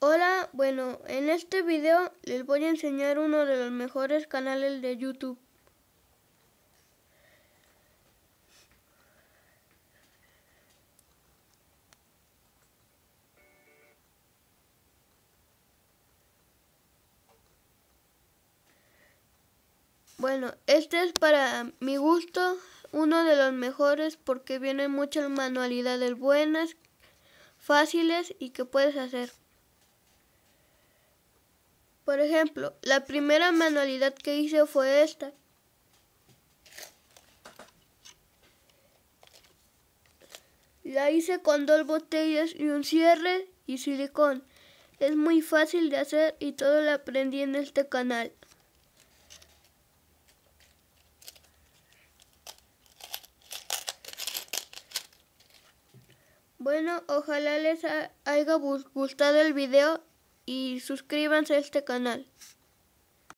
Hola, bueno, en este video les voy a enseñar uno de los mejores canales de YouTube. Bueno, este es para mi gusto uno de los mejores porque vienen muchas manualidades buenas, fáciles y que puedes hacer. Por ejemplo, la primera manualidad que hice fue esta. La hice con dos botellas y un cierre y silicón. Es muy fácil de hacer y todo lo aprendí en este canal. Bueno, ojalá les haya gustado el video y suscríbanse a este canal.